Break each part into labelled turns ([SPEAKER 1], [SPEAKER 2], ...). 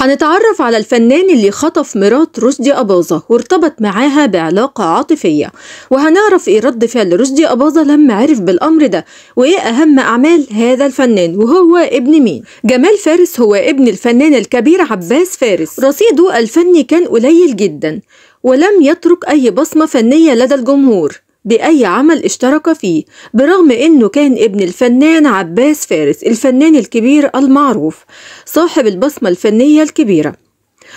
[SPEAKER 1] هنتعرف على الفنان اللي خطف مرات رشدي أباظة وارتبط معاها بعلاقة عاطفية وهنعرف ايه رد فعل رشدي أباظة لما عرف بالأمر ده وايه أهم أعمال هذا الفنان وهو ابن مين جمال فارس هو ابن الفنان الكبير عباس فارس رصيده الفني كان قليل جدا ولم يترك أي بصمة فنية لدى الجمهور بأي عمل اشترك فيه برغم أنه كان ابن الفنان عباس فارس الفنان الكبير المعروف صاحب البصمة الفنية الكبيرة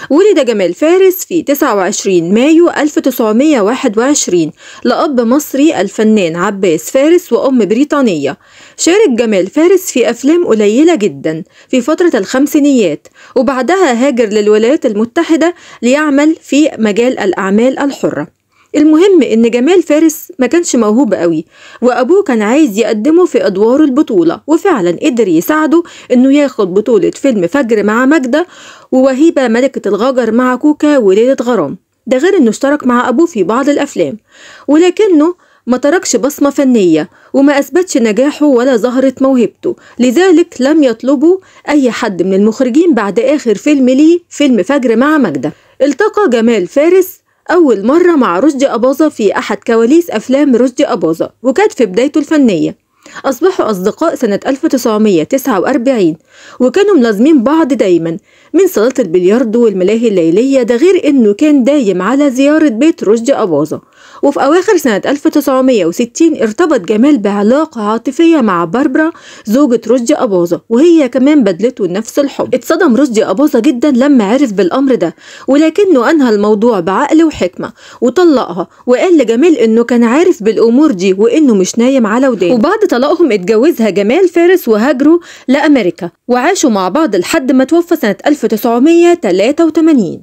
[SPEAKER 1] ولد جمال فارس في 29 مايو 1921 لأب مصري الفنان عباس فارس وأم بريطانية شارك جمال فارس في أفلام قليلة جدا في فترة الخمسينيات وبعدها هاجر للولايات المتحدة ليعمل في مجال الأعمال الحرة المهم إن جمال فارس ما كانش موهوب قوي وأبوه كان عايز يقدمه في أدوار البطولة وفعلا قدر يساعده إنه ياخد بطولة فيلم فجر مع ماجدة ووهيبة ملكة الغجر مع كوكا وليلة غرام ده غير إنه اشترك مع أبوه في بعض الأفلام ولكنه ما تركش بصمة فنية وما أثبتش نجاحه ولا ظهرت موهبته لذلك لم يطلبه أي حد من المخرجين بعد آخر فيلم ليه فيلم فجر مع ماجدة التقى جمال فارس أول مرة مع رشدي أباظة في أحد كواليس أفلام رشدي أباظة وكانت في بدايته الفنية أصبحوا أصدقاء سنة 1949 وكانوا ملازمين بعض دايما من صالات البلياردو والملاهي الليلية ده غير إنه كان دايم على زيارة بيت رشدي أباظة وفي أواخر سنة 1960 ارتبط جمال بعلاقة عاطفية مع باربرا زوجة رشدي أباظة وهي كمان بدلته نفس الحب اتصدم رشدي أباظة جدا لما عرف بالأمر ده ولكنه أنهى الموضوع بعقل وحكمة وطلقها وقال لجمال إنه كان عارف بالأمور دي وإنه مش نايم على ودانه وبعد طلاقهم اتجوزها جمال فارس وهاجروا لأمريكا وعاشوا مع بعض لحد ما توفى سنة 1983